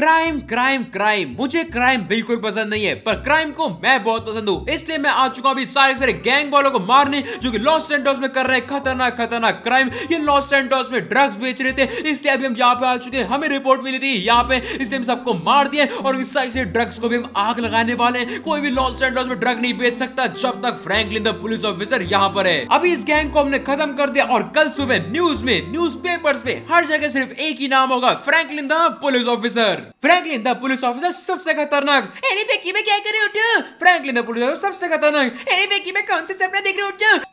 Crime crime crime मुझे crime बिल्कुल पसंद नहीं है पर क्राइम को मैं बहुत पसंद हूँ इसलिए मैं आ चुका अभी सारे सारे गैंग वालों को मारने जो कि लॉस सेंटोस में कर रहे हैं खतरनाक खतरनाक क्राइम ये लॉस सेंटोस में ड्रग्स बेच रहे थे इसलिए अभी हम यहाँ पे आ चुके हैं हमें रिपोर्ट मिली थी यहाँ पे इसलिए हम सबको मार दिए और इस सारे से ड्रग्स को भी हम आग लगाने वाले कोई भी लॉस सेंटोस में ड्रग नहीं बेच सकता जब तक फ्रैंकलिन द पुलिस ऑफिसर यहाँ पर है अभी इस गैंग को हमने खत्म कर दिया और कल सुबह न्यूज में न्यूज पेपर में हर जगह सिर्फ एक ही नाम होगा Franklin the police officer Franklin the police officer सबसे खतरनाक अरे फेंकी में क्या कर रहे उठो फ्रैंकलिन द पुलिस ऑफिसर सबसे खतरनाक अरे फेकी में कौन से सपना देख रहे उठ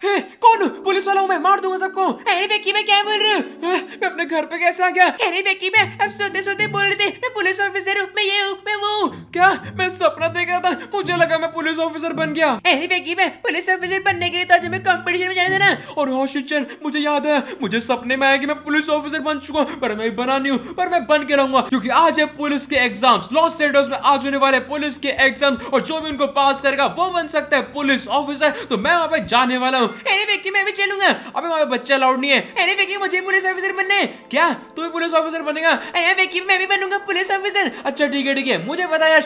कौन पुलिस वाला हूँ मैं मार दूंगा सबको अरे फेकी में क्या बोल रहे हो मैं अपने घर पे कैसे आ गया अरे फेकी में अब सोते सोते बोल रहे थे मैं पुलिस ऑफिसर हूँ मैं ये हूँ मैं वो हूँ क्या मैं सपना देख रहा था मुझे लगा मैं पुलिस ऑफिसर बन गया अरे फेकी में पुलिस ऑफिसर बनने के लिए तो मैं हमें कॉम्पिटिशन में जाने देना ना और हॉशिचन हाँ, मुझे याद है मुझे सपने में आया कि मैं पुलिस ऑफिसर बन चुका पर मैं बना नहीं हूँ पर मैं बन के रहूंगा क्योंकि आज है पुलिस के एग्जाम्स लॉस सेंटर्स में आज होने वाले पुलिस के एग्जाम और जो भी उनको पास करेगा वो बन सकता है पुलिस ऑफिसर तो मैं वहां पे जाने वाला हूँ मैं भी चलूंगा वहां पे बच्चा अलाउड नहीं है मुझे पुलिस ऑफिसर क्या तू भी पुलिस ऑफिसर बनेगा मैं भी बनूंगा पुलिस ऑफिसर अच्छा ठीक है ठीक है मुझे पता यार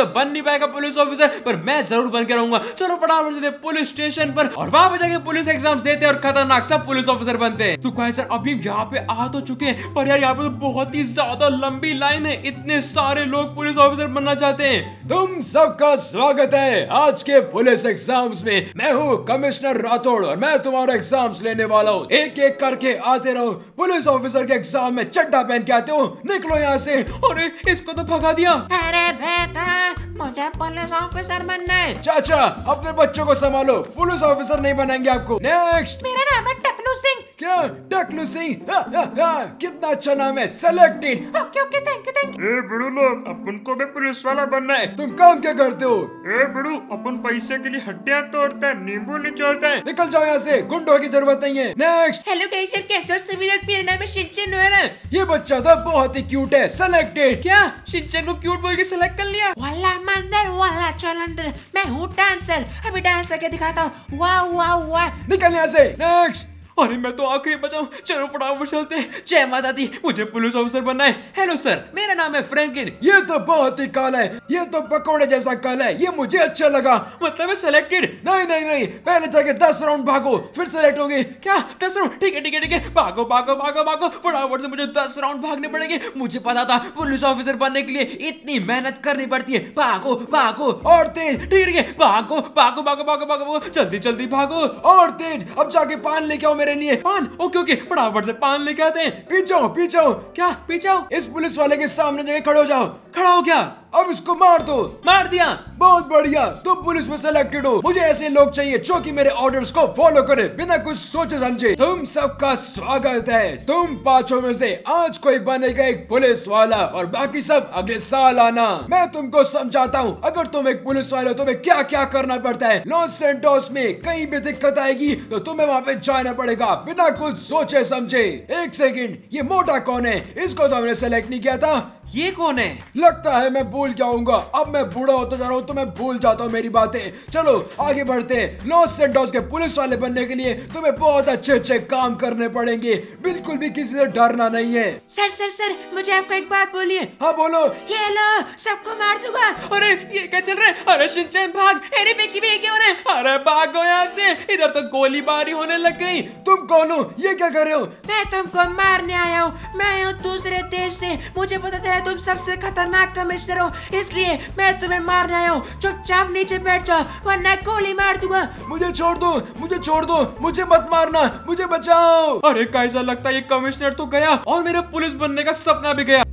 तो बन नहीं पाएगा पुलिस ऑफिसर पर मैं जरूर बनकर रहूंगा चलो फटाफट पुलिस स्टेशन पर और वहां पे जाके पुलिस एग्जाम्स देते हैं और खतरनाक सब पुलिस ऑफिसर बनते हैं तो सर अभी यहाँ पे आ तो चुके हैं पर यार यहाँ पे तो बहुत ही ज्यादा लंबी लाइन है इतने सारे लोग पुलिस ऑफिसर बनना चाहते हैं तुम सबका स्वागत है आज के पुलिस एग्जाम्स में मैं हूँ कमिश्नर राठौड़ और मैं तुम्हारा एग्जाम्स लेने वाला हूँ एक एक करके आते रहो पुलिस ऑफिसर के एग्जाम में चड्डा पहन के आते हो निकलो यहाँ से और इसको तो भगा दिया अरे बेटा मुझे पुलिस ऑफिसर बनना है चाचा अपने बच्चों को संभालो पुलिस ऑफिसर नहीं बनाएंगे आपको नेक्स्ट मेरा नाम है सिंह क्या टेक्नो सिंह हाँ, हाँ, हाँ। कितना अच्छा नाम है selected okay okay thank you thank you ए बड़ू लोग अपन को भी पुलिस वाला बनना है तुम काम क्या करते हो ए बड़ू अपन पैसे के लिए हड्डियाँ तोड़ते हैं नींबू निचोड़ते हैं निकल जाओ यहाँ से गुंडों की जरूरत नहीं है नेक्स्ट हेलो कैसर कैसर समीरत मेरा नाम है शिंचन है ये बच्चा तो बहुत ही क्यूट है सेलेक्टेड क्या शिंचन को क्यूट बोल के सेलेक्ट कर लिया वाला मंदर वाला चलंदर मैं हूँ डांसर अभी डांस करके दिखाता हूँ वाह वाह वाह निकल यहाँ से नेक्स्ट अरे मैं तो आखिरी बचाऊ चलो फटाफट चलते जय माता दी मुझे पुलिस ऑफिसर बनना है हेलो सर मेरा नाम है फ्रैंकलिन ये तो बहुत ही काला है ये तो पकौड़े जैसा काला है ये मुझे अच्छा लगा मतलब है सिलेक्टेड नहीं नहीं नहीं पहले जाके तो दस राउंड भागो फिर सिलेक्ट होगी क्या दस राउंड ठीक है ठीक है ठीक है भागो भागो भागो भागो फटाफट से मुझे दस राउंड भागने पड़ेंगे मुझे पता था पुलिस ऑफिसर बनने के लिए इतनी मेहनत करनी पड़ती है भागो भागो और तेज ठीक है भागो भागो भागो भागो भागो भागो जल्दी जल्दी भागो और तेज अब जाके पान लेके आओ मेरे नहीं है पान ओके ओके फटाफट से पान लेके आते हैं पीछे पीछे क्या पीछे इस पुलिस वाले के सामने जगह खड़े हो जाओ खड़ा हो क्या अब इसको मार दो मार दिया बहुत बढ़िया तुम तो पुलिस में सिलेक्टेड हो मुझे ऐसे लोग चाहिए जो कि मेरे ऑर्डर्स को फॉलो करे बिना कुछ सोचे समझे तुम सबका स्वागत है तुम पांचों में से आज कोई बनेगा एक पुलिस वाला और बाकी सब अगले साल आना मैं तुमको समझाता हूँ अगर तुम एक पुलिस वाले हो तुम्हें क्या क्या करना पड़ता है लॉस सेंटोस में कहीं भी दिक्कत आएगी तो तुम्हें वहाँ पे जाना पड़ेगा बिना कुछ सोचे समझे एक सेकेंड ये मोटा कौन है इसको तो हमने सेलेक्ट नहीं किया था ये कौन है लगता है मैं भूल जाऊंगा अब मैं बूढ़ा होता जा रहा हूँ तो मैं भूल जाता हूँ मेरी बातें चलो आगे बढ़ते लॉस सेंटोस के पुलिस वाले बनने के लिए तुम्हें बहुत अच्छे अच्छे काम करने पड़ेंगे बिल्कुल भी किसी से डरना नहीं है सर सर सर मुझे आपको एक बात बोलिए हाँ बोलो ये लो सबको मार दूंगा अरे ये क्या चल रहा है अरे सिंचन भाग अरे बेकी भी क्या हो रहा है अरे भागो यहाँ से इधर तो गोलीबारी होने लग गई तुम कौन हो ये क्या कर रहे हो मैं तुमको मारने आया हूँ मैं हूँ दूसरे देश से मुझे पता चला मैं तुम सबसे खतरनाक कमिश्नर हो इसलिए मैं तुम्हें मारने आया हूँ चुपचाप नीचे बैठ जाओ वरना गोली मार दूंगा मुझे छोड़ दो मुझे छोड़ दो मुझे मत मारना मुझे बचाओ अरे कैसा लगता है ये कमिश्नर तो गया और मेरा पुलिस बनने का सपना भी गया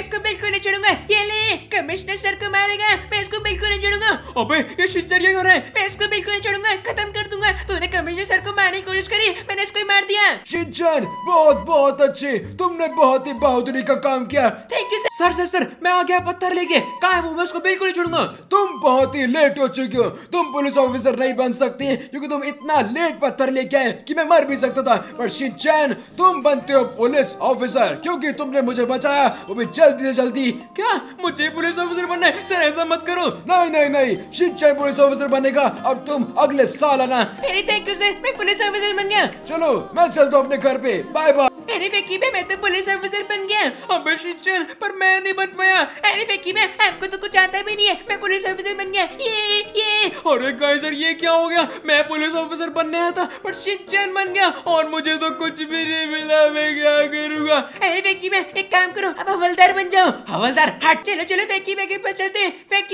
मैं इसको बिल्कुल नहीं छोड़ूंगा ये ले कमिश्नर सर को मारेगा मैं इसको बिल्कुल नहीं छोड़ूंगा अबे ये शिनचैन क्या कर रहा है मैं इसको बिल्कुल नहीं छोड़ूंगा खत्म कर दूंगा तूने कमिश्नर सर को मारने की कोशिश करी मैंने इसको ही मार दिया शिनचैन बहुत बहुत अच्छे तुमने बहुत ही बहादुरी का काम किया thank you sir sir sir मैं आ गया पत्थर लेके कहा है वो मैं उसको बिल्कुल नहीं छोड़ूंगा तुम बहुत ही लेट हो चुके हो तुम पुलिस ऑफिसर नहीं बन सकते क्योंकि तुम इतना लेट पत्थर लेके आए कि मैं मर भी सकता था पर शिनचैन तुम बनते हो पुलिस ऑफिसर क्योंकि तुमने मुझे बचाया वो भी जल्द जल्दी से जल्दी क्या मुझे पुलिस ऑफिसर बनना है सर ऐसा मत करो नहीं नहीं नहीं शिक्षा पुलिस ऑफिसर बनेगा और तुम अगले साल आना थैंक यू सर मैं पुलिस ऑफिसर बन गया चलो मैं चलता हूँ अपने घर पे बाय बाय मैं तो पुलिस ऑफिसर बन गया अब पर मैं नहीं बन पाया तो कुछ आता भी नहीं है मैं पुलिस ऑफिसर बन गया ये ये अरे ये क्या हो गया मैं पुलिस ऑफिसर बनने आया था पर बन गया और मुझे तो कुछ भी नहीं मिला मैं क्या करूंगा एक काम करो अब हवलदार बन जाओ हवलदार हट चलो चलो फकीब के पास चलते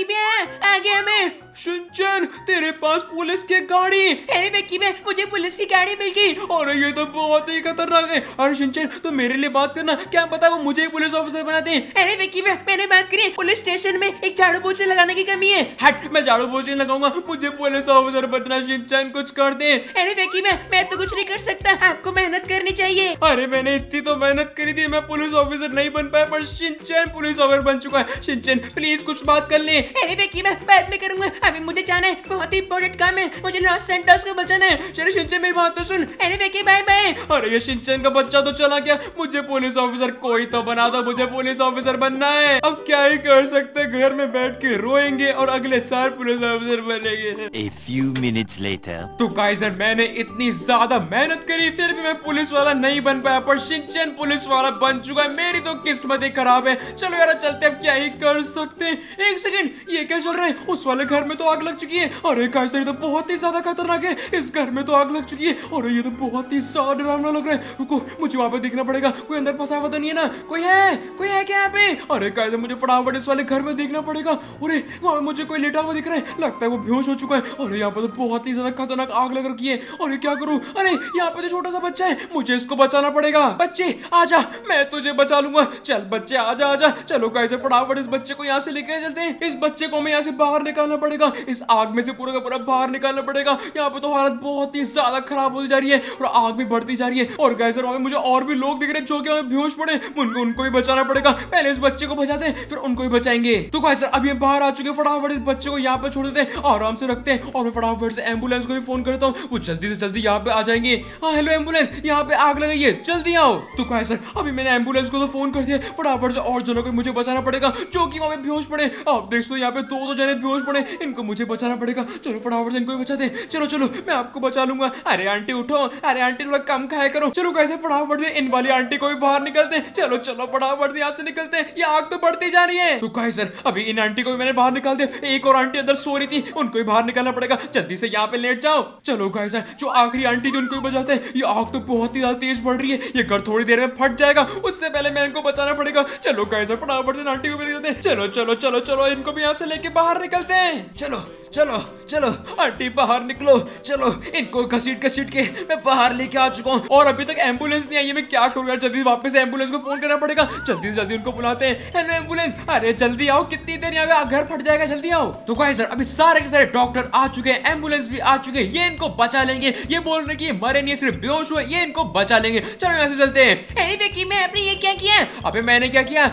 में आ गया मैं शिंचन तेरे पास पुलिस की गाड़ी अरे मुझे पुलिस की गाड़ी मिल गई और ये तो बहुत ही खतरनाक है अरे सिंचन तो मेरे लिए बात करना क्या पता वो मुझे पुलिस ऑफिसर बना दे अरे विकी मैं मैंने बात करी पुलिस स्टेशन में एक झाड़ू पोछे लगाने की कमी है हट मैं झाड़ू पोछे लगाऊंगा मुझे पुलिस ऑफिसर बनना सिंचन कुछ कर दे अरे विकी मैं मैं तो कुछ नहीं कर सकता आपको मेहनत करनी चाहिए अरे मैंने इतनी तो मेहनत करी थी मैं पुलिस ऑफिसर नहीं बन पाया पर सिंचन पुलिस ऑफिसर बन चुका है सिंचन प्लीज कुछ बात कर ले अरे विकी मैं बाद में करूंगा अभी मुझे जाना है बहुत ही इंपॉर्टेंट काम है मुझे लॉस सेंटर्स को बचाना है चलो सिंचन मेरी बात तो सुन अरे विकी बाय बाय अरे ये सिंचन का बच्चा तो चला गया मुझे पुलिस ऑफिसर कोई तो बना दो मुझे पुलिस ऑफिसर बनना है अब क्या ही कर सकते घर में बैठ के रोएंगे और अगले साल पुलिस ऑफिसर बनेंगे A few minutes later. तो गाइजर मैंने इतनी ज्यादा मेहनत करी फिर भी मैं पुलिस वाला नहीं बन पाया पर शिनचैन पुलिस वाला बन चुका है मेरी तो किस्मत ही खराब है चलो यार चलते अब क्या ही कर सकते एक सेकेंड ये क्या चल रहा है उस वाले घर में तो आग लग चुकी है अरे गाइजर ये तो बहुत ही ज्यादा खतरनाक है इस घर में तो आग लग चुकी है और ये तो बहुत ही ज्यादा डरावना लग रहा है मुझे मुझे वहां पे देखना पड़ेगा कोई अंदर फंसा हुआ तो नहीं है ना कोई है कोई है क्या यहाँ पे अरे गाइस तो मुझे फटाफट इस वाले घर में देखना पड़ेगा अरे वहाँ पे मुझे कोई लेटा हुआ दिख रहा है लगता है वो बेहोश हो चुका है अरे यहाँ पे तो बहुत ही ज्यादा खतरनाक आग लग रखी है अरे क्या करूँ अरे यहाँ पे तो छोटा सा बच्चा है मुझे इसको बचाना पड़ेगा बच्चे आजा मैं तुझे बचा लूंगा चल बच्चे आजा आजा चलो गाइस फटाफट इस बच्चे को यहाँ से लेके चलते हैं इस बच्चे को हमें यहाँ से बाहर निकालना पड़ेगा इस आग में से पूरा का पूरा बाहर निकालना पड़ेगा यहाँ पे तो हालत बहुत ही ज्यादा खराब होती जा रही है और आग भी बढ़ती जा रही है और गाइस मुझे और भी लोग दिख रहे हैं जो कि हमें बेहोश पड़े उनको उनको भी बचाना पड़ेगा पहले इस बच्चे को बचाते हैं फिर उनको भी बचाएंगे तो गाइस अभी हम बाहर आ चुके फटाफट इस बच्चे को यहाँ पे छोड़ देते हैं आराम से रखते हैं और मैं फटाफट से एम्बुलेंस को भी फोन करता हूँ वो जल्दी से जल्दी यहाँ पे आ जाएंगे हाँ हेलो एम्बुलेंस यहाँ पे आग लगाई है जल्दी आओ तो कहा सर अभी मैंने एम्बुलेंस को तो फोन कर दिया फटाफट से और जनों को मुझे बचाना पड़ेगा जो कि वहाँ पे बेहोश पड़े आप देख सो यहाँ पे दो दो जने बेहोश पड़े इनको मुझे बचाना पड़ेगा चलो फटाफट से इनको बचाते चलो चलो मैं आपको बचा लूंगा अरे आंटी उठो अरे आंटी थोड़ा कम खाया करो चलो कैसे फटाफट फटाफट से इन वाली आंटी को भी बाहर निकलते हैं चलो चलो फटाफट से यहाँ से निकलते हैं ये आग तो बढ़ती जा रही है तो कहे सर अभी इन आंटी को भी मैंने बाहर निकाल दिया एक और आंटी अंदर सो रही थी उनको भी बाहर निकालना पड़ेगा जल्दी से यहाँ पे लेट जाओ चलो कहे सर जो आखिरी आंटी थी उनको भी बचाते हैं ये आग तो बहुत ही ज्यादा तेज बढ़ रही है ये घर थोड़ी देर में फट जाएगा उससे पहले मैं इनको बचाना पड़ेगा चलो कहे सर फटाफट से आंटी को भी निकलते चलो चलो चलो चलो इनको भी यहाँ से लेके बाहर निकलते हैं चलो चलो चलो आंटी बाहर निकलो चलो इनको घसीट घसीट के मैं बाहर लेके आ चुका हूँ और अभी तक एम्बुलेंस नहीं आई है मैं क्या करूँ जल्दी वापस एम्बुलेंस को फोन करना पड़ेगा जल्दी जल्दी उनको बुलाते हैं हेलो एम्बुलेंस अरे जल्दी आओ कितनी देर यहाँ घर फट जाएगा जल्दी आओ तो कहा सर अभी सारे के सारे डॉक्टर आ चुके हैं एम्बुलेंस भी आ चुके हैं ये इनको बचा लेंगे ये बोल रहे की मरे नहीं सिर्फ बेहोश हुए ये इनको बचा लेंगे चलो यहाँ से चलते हैं फेकी ये क्या किया अबे मैंने क्या किया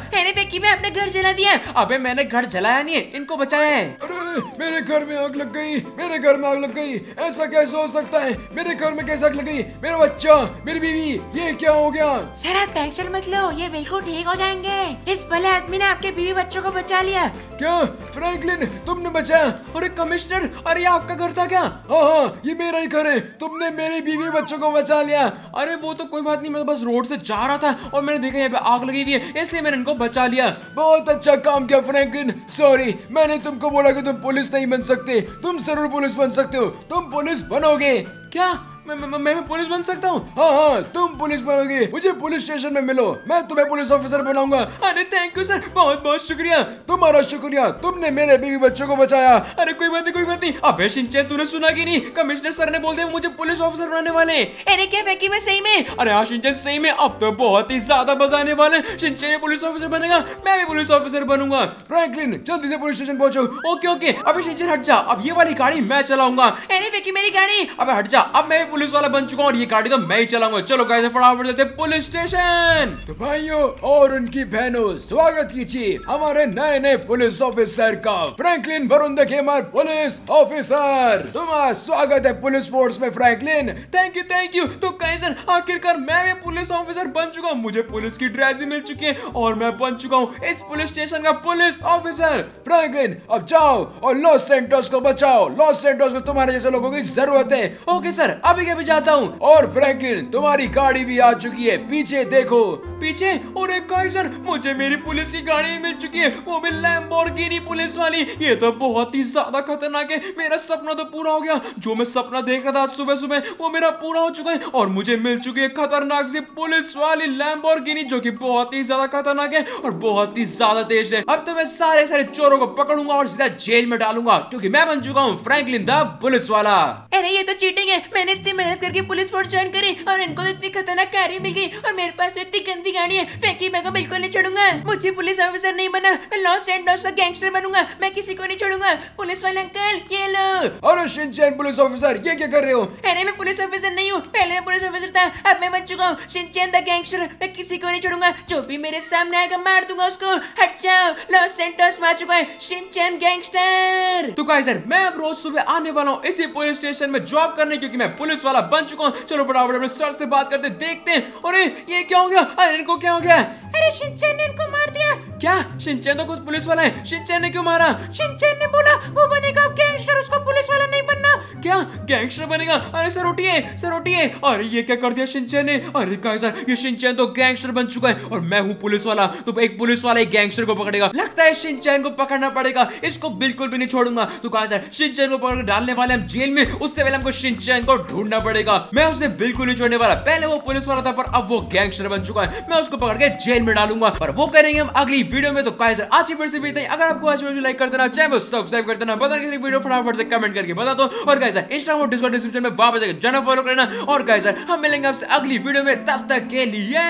मैं अपने घर जला दिया अबे मैंने घर जलाया नहीं है इनको बचाया है अरे मेरे घर में आग लग गई मेरे घर में आग लग गई ऐसा कैसे हो सकता है मेरे घर में कैसे आग लग गई मेरा बच्चा मेरी बीवी ये क्या हो गया सर आप टेंशन मत लो ये बिल्कुल ठीक हो जाएंगे इस भले आदमी ने आपके बीवी बच्चों को बचा लिया क्या फ्रैंकलिन तुमने बचाया अरे कमिश्नर अरे ये आपका घर था क्या हाँ हाँ ये मेरा ही घर है तुमने मेरे बीवी बच्चों को बचा लिया अरे वो तो कोई बात नहीं मैं बस रोड से जा रहा था और मैंने देखा यहाँ पे आग लगी हुई है इसलिए मैंने इनको बचा लिया बहुत अच्छा काम किया फ्रैंकलिन सॉरी मैंने तुमको बोला कि तुम पुलिस नहीं बन सकते सकते तुम जरूर पुलिस बन सकते हो तुम पुलिस बनोगे क्या मैं मैं, मैं मैं पुलिस बन सकता हूँ हाँ हाँ तुम पुलिस बनोगे मुझे पुलिस स्टेशन में मिलो मैं तुम्हें पुलिस ऑफिसर बनाऊंगा अरे थैंक यू सर बहुत बहुत शुक्रिया तुम्हारा शुक्रिया तुमने मेरे बीवी बच्चों को बचाया अरे कोई बात नहीं कोई बात नहीं अबे शिंचे तूने सुना की नहीं कमिश्नर सर ने बोल दिया मुझे पुलिस ऑफिसर बनाने वाले अरे क्या बेकी मैं सही में अरे हाँ शिंचन सही में अब तो बहुत ही ज्यादा बजाने वाले शिंचन पुलिस ऑफिसर बनेगा मैं भी पुलिस ऑफिसर बनूंगा फ्रैंकलिन जल्दी से पुलिस स्टेशन पहुंचो ओके ओके अभी शिंचन हट जा अब ये वाली गाड़ी मैं चलाऊंगा अरे बेकी मेरी गाड़ी अब हट जा अब मैं पुलिस वाला बन चुका हूँ और ये गाड़ी तो मैं ही चलाऊंगा चलो कैसे फटाफट चलते पुलिस स्टेशन तो भाइयों और उनकी बहनों स्वागत कीजिए हमारे नए नए पुलिस ऑफिसर का फ्रैंकलिन वरुण खेमर पुलिस ऑफिसर तुम्हारा तो स्वागत है पुलिस फोर्स में Franklin thank you thank you तो कहीं सर आखिरकार मैं भी पुलिस ऑफिसर बन चुका हूँ मुझे पुलिस की ड्रेस भी मिल चुकी है और मैं बन चुका हूँ इस पुलिस स्टेशन का पुलिस ऑफिसर फ्रैंकलिन अब जाओ और लॉस सेंटोस को बचाओ लॉस सेंटोस को तुम्हारे जैसे लोगों की जरूरत है ओके सर अभी गाड़ी के भी जाता हूँ और फ्रैंकलिन तुम्हारी गाड़ी भी आ चुकी है पीछे देखो पीछे और एक काइजर मुझे मेरी पुलिस की गाड़ी मिल चुकी है वो भी लैम्बोर्गिनी पुलिस वाली ये तो बहुत ही ज्यादा खतरनाक है मेरा सपना तो पूरा हो गया जो मैं सपना देख रहा था सुबह सुबह वो मेरा पूरा हो चुका है और मुझे मिल चुकी है खतरनाक सी पुलिस वाली लैम्बोर्गिनी जो कि बहुत ही ज्यादा खतरनाक है और बहुत ही ज्यादा तेज है अब तो मैं सारे सारे चोरों को पकड़ूंगा और सीधा जेल में डालूंगा क्योंकि मैं बन चुका हूँ फ्रेंकलिन द पुलिस वाला अरे ये तो चीटिंग है मैंने इतनी मेहनत करके पुलिस फोर्स ज्वाइन करी और इनको तो इतनी खतरनाक कैरी मिल गई और मेरे पास तो इतनी गंदी गाड़ी है फेंकी मैं तो बिल्कुल नहीं छोड़ूंगा मुझे पुलिस ऑफिसर नहीं बना मैं लॉस एंड लॉस का गैंगस्टर बनूंगा मैं किसी को नहीं छोड़ूंगा पुलिस वाले अंकल ये लो अरे पुलिस ऑफिसर ये क्या कर रहे हो अरे मैं पुलिस ऑफिसर नहीं हूँ पहले मैं पुलिस ऑफिसर सकता अब मैं बन चुका हूँ गैंगस्टर मैं किसी को नहीं छोड़ूंगा जो भी मेरे सामने आएगा मार दूंगा उसको हट जाओ लॉस सेंटोस में आ चुका है शिनचैन गैंगस्टर तो गाइस सर मैं अब रोज सुबह आने वाला हूँ इसी पुलिस स्टेशन में जॉब करने क्योंकि मैं पुलिस वाला बन चुका हूँ चलो फटाफट अपने सर से बात करते देखते और ये क्या हो गया अरे इनको क्या हो गया अरे शिनचैन ने इनको मार दिया क्या शिनचैन तो खुद पुलिस वाला है शिनचैन ने क्यों मारा शिनचैन ने बोला वो बनेगा गैंगस्टर उसको पुलिस वाला नहीं बनना क्या गैंगस्टर बनेगा अरे सर उठिए सर उठिए अरे ये क्या कर दिया शिनचैन ने अरे कहा सर ये शिनचैन तो गैंगस्टर बन चुका है और मैं हूँ पुलिस वाला तो एक पुलिस वाला एक गैंगस्टर को पकड़ेगा लगता है शिनचैन को पकड़ना पड़ेगा इसको बिल्कुल भी नहीं छोड़ूंगा तो कहा सर शिनचैन को पकड़ डालने वाले हम जेल में उससे पहले हमको शिनचैन को ढूंढना पड़ेगा मैं उसे बिल्कुल नहीं छोड़ने वाला पहले वो पुलिस वाला था पर अब वो गैंगस्टर बन चुका है मैं उसको पकड़ के जेल में डालूंगा पर वो करेंगे हम अगली वीडियो में तो कहा सर आज की फिर से भी अगर आपको आज वीडियो लाइक कर देना चाहे सब्सक्राइब कर देना बता वीडियो फटाफट से कमेंट करके बता दो और कहा गाइस इंस्टाग्राम और डिस्कॉर्ड डिस्क्रिप्शन में वापस जाएगा जाना फॉलो करना और गाइस हम मिलेंगे आपसे अगली वीडियो में तब तक के लिए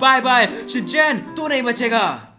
बाय बाय जैन तू नहीं बचेगा